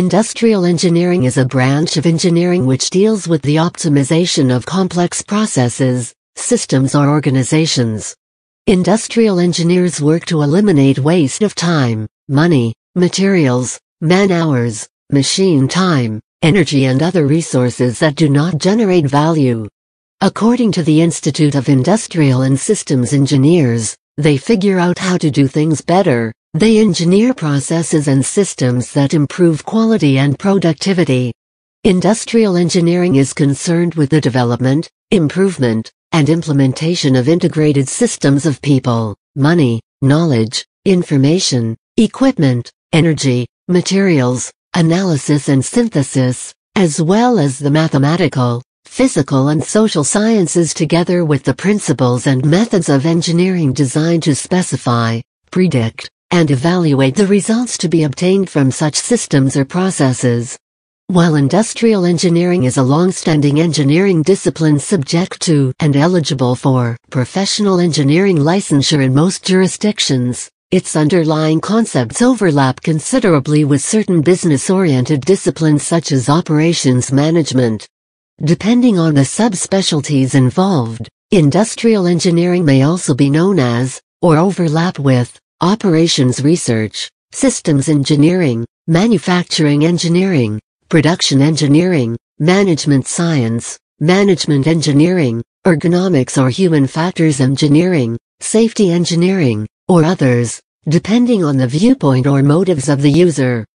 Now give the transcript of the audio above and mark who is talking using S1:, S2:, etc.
S1: Industrial engineering is a branch of engineering which deals with the optimization of complex processes, systems or organizations. Industrial engineers work to eliminate waste of time, money, materials, man-hours, machine time, energy and other resources that do not generate value. According to the Institute of Industrial and Systems Engineers, they figure out how to do things better, they engineer processes and systems that improve quality and productivity. Industrial engineering is concerned with the development, improvement, and implementation of integrated systems of people, money, knowledge, information, equipment, energy, materials, analysis and synthesis, as well as the mathematical, physical and social sciences together with the principles and methods of engineering designed to specify, predict, and evaluate the results to be obtained from such systems or processes. While industrial engineering is a long-standing engineering discipline subject to and eligible for professional engineering licensure in most jurisdictions, its underlying concepts overlap considerably with certain business-oriented disciplines such as operations management. Depending on the subspecialties involved, industrial engineering may also be known as, or overlap with, operations research, systems engineering, manufacturing engineering, production engineering, management science, management engineering, ergonomics or human factors engineering, safety engineering, or others, depending on the viewpoint or motives of the user.